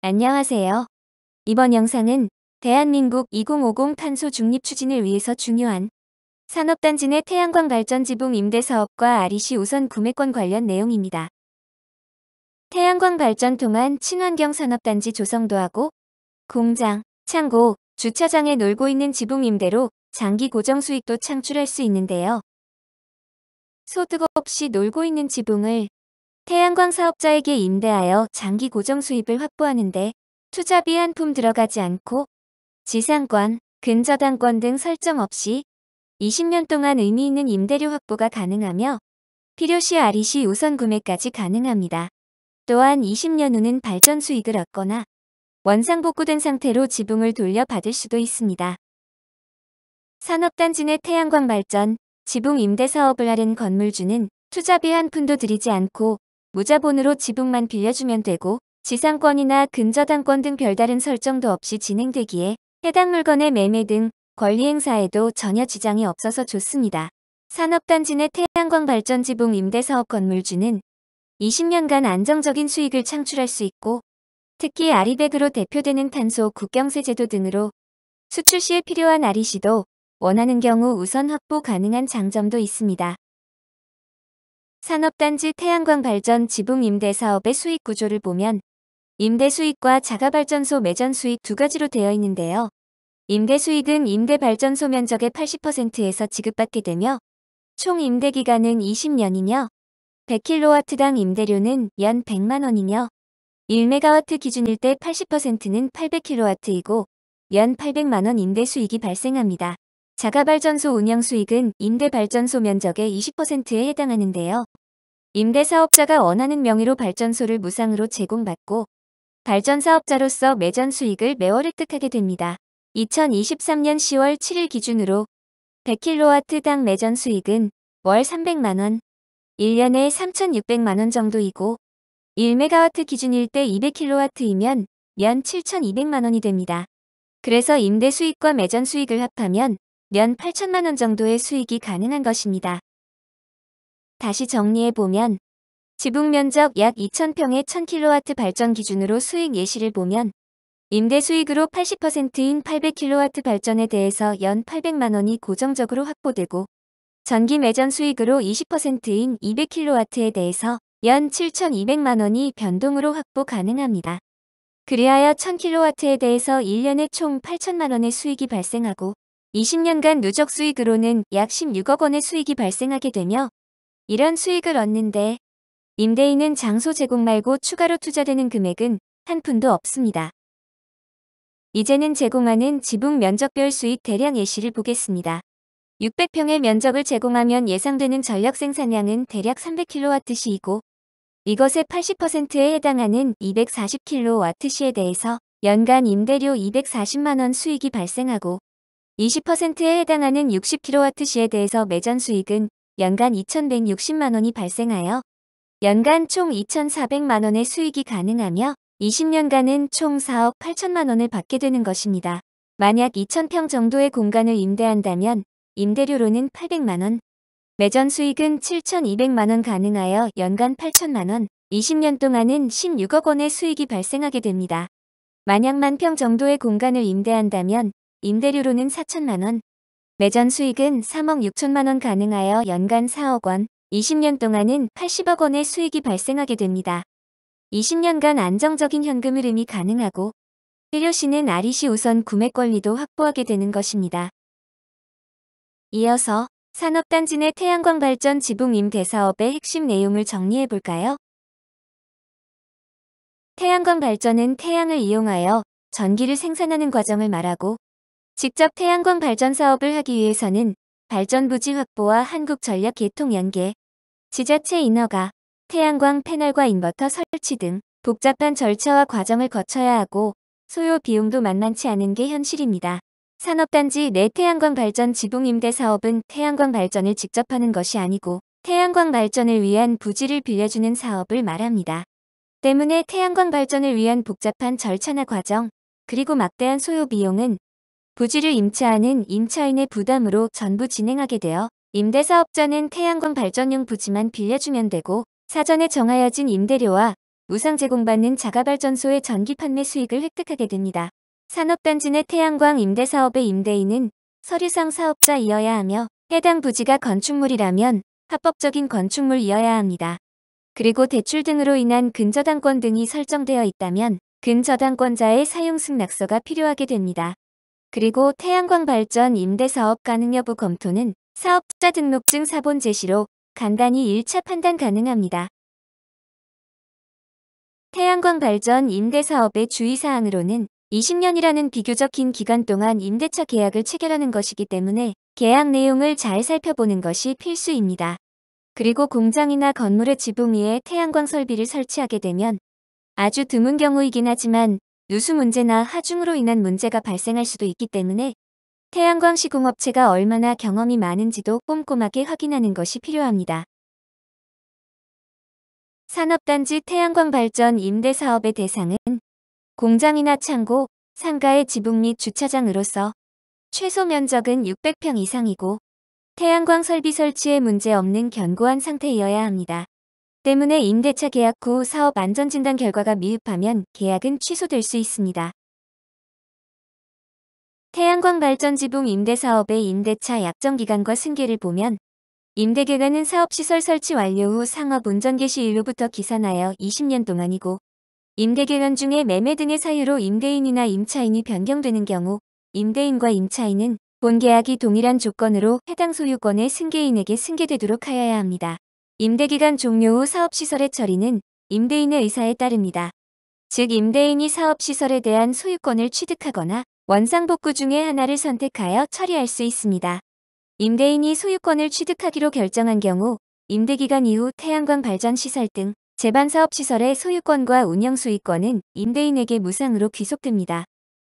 안녕하세요. 이번 영상은 대한민국 2050 탄소 중립 추진을 위해서 중요한 산업단지 내 태양광 발전 지붕 임대 사업과 아리시 우선 구매권 관련 내용입니다. 태양광 발전 통한 친환경 산업단지 조성도 하고 공장, 창고, 주차장에 놀고 있는 지붕 임대로 장기 고정 수익도 창출할 수 있는데요. 소득 없이 놀고 있는 지붕을 태양광 사업자에게 임대하여 장기 고정 수입을 확보하는데 투자비 한품 들어가지 않고 지상권, 근저당권 등 설정 없이 20년 동안 의미 있는 임대료 확보가 가능하며 필요시 아리시 우선 구매까지 가능합니다. 또한 20년 후는 발전 수익을 얻거나 원상 복구된 상태로 지붕을 돌려받을 수도 있습니다. 산업단지 내 태양광 발전, 지붕 임대 사업을 하는 건물주는 투자비 한 푼도 들이지 않고 무자본으로 지분만 빌려주면 되고 지상권이나 근저당권 등 별다른 설정도 없이 진행되기에 해당 물건의 매매 등 권리행사에도 전혀 지장이 없어서 좋습니다. 산업단지 내 태양광 발전 지붕 임대사업 건물주는 20년간 안정적인 수익을 창출할 수 있고 특히 아리백으로 대표되는 탄소 국경세 제도 등으로 수출 시에 필요한 아리시도 원하는 경우 우선 확보 가능한 장점도 있습니다. 산업단지 태양광 발전 지붕 임대 사업의 수익 구조를 보면 임대 수익과 자가발전소 매전 수익 두 가지로 되어 있는데요. 임대 수익은 임대 발전소 면적의 80%에서 지급받게 되며 총 임대 기간은 20년이며 100kW당 임대료는 연 100만 원이며 1 m w 와 기준일 때 80%는 800kW이고 연 800만 원 임대 수익이 발생합니다. 자가발전소 운영 수익은 임대발전소 면적의 20%에 해당하는데요. 임대사업자가 원하는 명의로 발전소를 무상으로 제공받고 발전사업자로서 매전 수익을 매월 획득하게 됩니다. 2023년 10월 7일 기준으로 100kW당 매전 수익은 월 300만원, 1년에 3,600만원 정도이고 1 m w 와 기준일 때 200kW이면 연 7,200만원이 됩니다. 그래서 임대 수익과 매전 수익을 합하면 연 8천만 원 정도의 수익이 가능한 것입니다. 다시 정리해보면 지붕 면적 약 2,000평의 1,000kW 발전 기준으로 수익 예시를 보면 임대 수익으로 80%인 800kW 발전에 대해서 연 800만 원이 고정적으로 확보되고 전기 매전 수익으로 20%인 200kW에 대해서 연 7,200만 원이 변동으로 확보 가능합니다. 그리하여 1,000kW에 대해서 1년에 총 8천만 원의 수익이 발생하고 20년간 누적 수익으로는 약 16억 원의 수익이 발생하게 되며 이런 수익을 얻는데 임대인은 장소 제공 말고 추가로 투자되는 금액은 한 푼도 없습니다. 이제는 제공하는 지붕 면적별 수익 대량 예시를 보겠습니다. 600평의 면적을 제공하면 예상되는 전력 생산량은 대략 300kWh이고 이것의 80%에 해당하는 240kWh에 대해서 연간 임대료 240만원 수익이 발생하고 20%에 해당하는 6 0 k w 시에 대해서 매전 수익은 연간 2,160만원이 발생하여 연간 총 2,400만원의 수익이 가능하며 20년간은 총 4억 8천만원을 받게 되는 것입니다. 만약 2,000평 정도의 공간을 임대한다면 임대료로는 800만원, 매전 수익은 7,200만원 가능하여 연간 8천만원, 20년 동안은 16억 원의 수익이 발생하게 됩니다. 만약 만평 정도의 공간을 임대한다면 임대료로는 4천만 원, 매전 수익은 3억 6천만 원 가능하여 연간 4억 원, 20년 동안은 80억 원의 수익이 발생하게 됩니다. 20년간 안정적인 현금 흐름이 가능하고 필요시는 아리시 우선 구매 권리도 확보하게 되는 것입니다. 이어서 산업단지 내 태양광 발전 지붕 임대 사업의 핵심 내용을 정리해 볼까요? 태양광 발전은 태양을 이용하여 전기를 생산하는 과정을 말하고 직접 태양광 발전 사업을 하기 위해서는 발전 부지 확보와 한국 전력 계통 연계, 지자체 인허가, 태양광 패널과 인버터 설치 등 복잡한 절차와 과정을 거쳐야 하고 소요 비용도 만만치 않은 게 현실입니다. 산업단지 내 태양광 발전 지붕 임대 사업은 태양광 발전을 직접 하는 것이 아니고 태양광 발전을 위한 부지를 빌려주는 사업을 말합니다. 때문에 태양광 발전을 위한 복잡한 절차나 과정, 그리고 막대한 소요 비용은 부지를 임차하는 임차인의 부담으로 전부 진행하게 되어 임대사업자는 태양광 발전용 부지만 빌려주면 되고 사전에 정하여진 임대료와 무상 제공받는 자가발전소의 전기 판매 수익을 획득하게 됩니다. 산업단지 내 태양광 임대사업의 임대인은 서류상 사업자이어야 하며 해당 부지가 건축물이라면 합법적인 건축물이어야 합니다. 그리고 대출 등으로 인한 근저당권 등이 설정되어 있다면 근저당권자의 사용 승낙서가 필요하게 됩니다. 그리고 태양광 발전 임대사업 가능 여부 검토는 사업자 등록증 사본 제시로 간단히 1차 판단 가능합니다. 태양광 발전 임대사업의 주의사항으로는 20년이라는 비교적 긴 기간 동안 임대차 계약을 체결하는 것이기 때문에 계약 내용을 잘 살펴보는 것이 필수입니다. 그리고 공장이나 건물의 지붕 위에 태양광 설비를 설치하게 되면 아주 드문 경우이긴 하지만 누수 문제나 하중으로 인한 문제가 발생할 수도 있기 때문에 태양광 시공업체가 얼마나 경험이 많은지도 꼼꼼하게 확인하는 것이 필요합니다. 산업단지 태양광 발전 임대 사업의 대상은 공장이나 창고, 상가의 지붕 및 주차장으로서 최소 면적은 600평 이상이고 태양광 설비 설치에 문제 없는 견고한 상태이어야 합니다. 때문에 임대차 계약 후 사업 안전진단 결과가 미흡하면 계약은 취소될 수 있습니다. 태양광 발전 지붕 임대 사업의 임대차 약정 기간과 승계를 보면 임대계간은 사업시설 설치 완료 후 상업 운전 개시일로부터 기산하여 20년 동안이고 임대계간 중에 매매 등의 사유로 임대인이나 임차인이 변경되는 경우 임대인과 임차인은 본 계약이 동일한 조건으로 해당 소유권의 승계인에게 승계되도록 하여야 합니다. 임대기간 종료 후 사업시설의 처리는 임대인의 의사에 따릅니다. 즉 임대인이 사업시설에 대한 소유권을 취득하거나 원상복구 중에 하나를 선택하여 처리할 수 있습니다. 임대인이 소유권을 취득하기로 결정한 경우 임대기간 이후 태양광 발전시설 등 재반사업시설의 소유권과 운영수익권은 임대인에게 무상으로 귀속됩니다.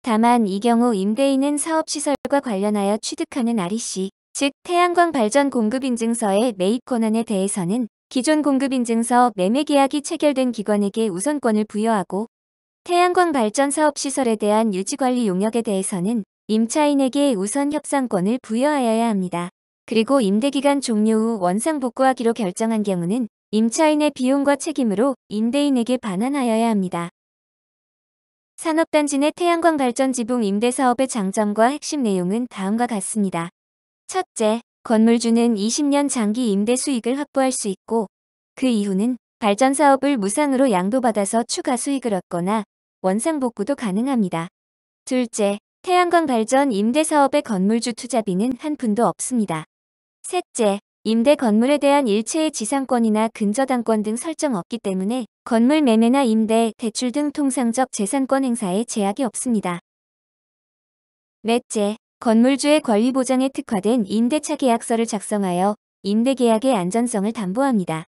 다만 이 경우 임대인은 사업시설과 관련하여 취득하는 REC, 즉 태양광 발전 공급인증서의 매입 권한에 대해서는 기존 공급인증서 매매 계약이 체결된 기관에게 우선권을 부여하고 태양광 발전 사업 시설에 대한 유지관리 용역에 대해서는 임차인에게 우선 협상권을 부여하여야 합니다. 그리고 임대기간 종료 후 원상 복구하기로 결정한 경우는 임차인의 비용과 책임으로 임대인에게 반환하여야 합니다. 산업단지 내 태양광 발전 지붕 임대 사업의 장점과 핵심 내용은 다음과 같습니다. 첫째, 건물주는 20년 장기 임대 수익을 확보할 수 있고 그 이후는 발전 사업을 무상으로 양도받아서 추가 수익을 얻거나 원상복구도 가능합니다. 둘째, 태양광 발전 임대 사업의 건물주 투자비는 한 푼도 없습니다. 셋째, 임대 건물에 대한 일체의 지상권이나 근저당권 등 설정 없기 때문에 건물 매매나 임대, 대출 등 통상적 재산권 행사에 제약이 없습니다. 넷째, 건물주의 권리 보장에 특화된 임대차 계약서를 작성하여 임대계약의 안전성을 담보합니다.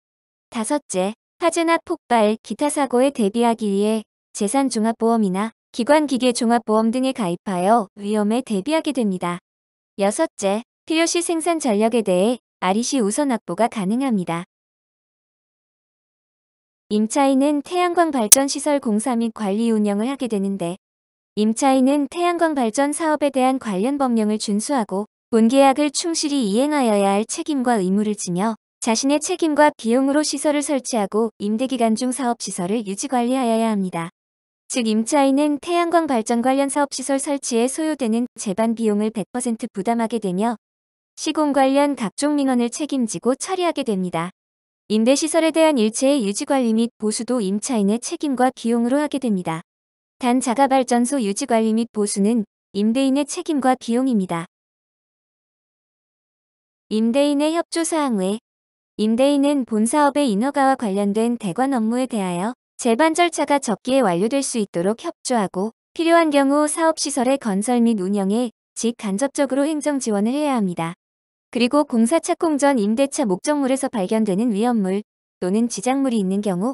다섯째, 화재나 폭발, 기타 사고에 대비하기 위해 재산종합보험이나 기관기계종합보험 등에 가입하여 위험에 대비하게 됩니다. 여섯째, 필요시 생산 전력에 대해 REC 우선 확보가 가능합니다. 임차인은 태양광 발전시설 공사 및 관리 운영을 하게 되는데 임차인은 태양광 발전 사업에 대한 관련 법령을 준수하고 본계약을 충실히 이행하여야 할 책임과 의무를 지며 자신의 책임과 비용으로 시설을 설치하고 임대기간 중 사업시설을 유지관리하여야 합니다. 즉 임차인은 태양광 발전 관련 사업시설 설치에 소요되는 재반 비용을 100% 부담하게 되며 시공 관련 각종 민원을 책임지고 처리하게 됩니다. 임대시설에 대한 일체의 유지관리 및 보수도 임차인의 책임과 비용으로 하게 됩니다. 단 자가발전소 유지관리 및 보수는 임대인의 책임과 비용입니다. 임대인의 협조사항 외 임대인은 본 사업의 인허가와 관련된 대관 업무에 대하여 재반 절차가 적기에 완료될 수 있도록 협조하고 필요한 경우 사업시설의 건설 및 운영에 직간접적으로 행정 지원을 해야 합니다. 그리고 공사 착공 전 임대차 목적물에서 발견되는 위험물 또는 지장물이 있는 경우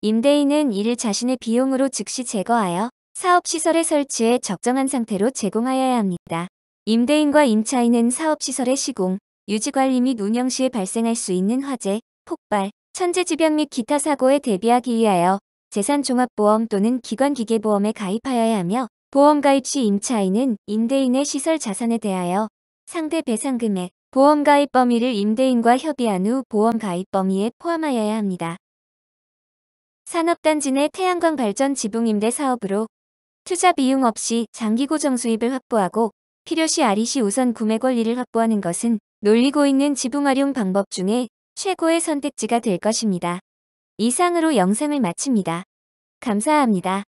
임대인은 이를 자신의 비용으로 즉시 제거하여 사업시설의 설치에 적정한 상태로 제공하여야 합니다. 임대인과 임차인은 사업시설의 시공, 유지관리 및 운영 시에 발생할 수 있는 화재, 폭발, 천재지변 및 기타 사고에 대비하기 위하여 재산종합보험 또는 기관기계보험에 가입하여야 하며 보험 가입 시 임차인은 임대인의 시설 자산에 대하여 상대 배상 금액, 보험 가입 범위를 임대인과 협의한 후 보험 가입 범위에 포함하여야 합니다. 산업단지 내 태양광 발전 지붕 임대 사업으로 투자 비용 없이 장기 고정 수입을 확보하고 필요시 아리시 우선 구매 권리를 확보하는 것은 놀리고 있는 지붕 활용 방법 중에 최고의 선택지가 될 것입니다. 이상으로 영상을 마칩니다. 감사합니다.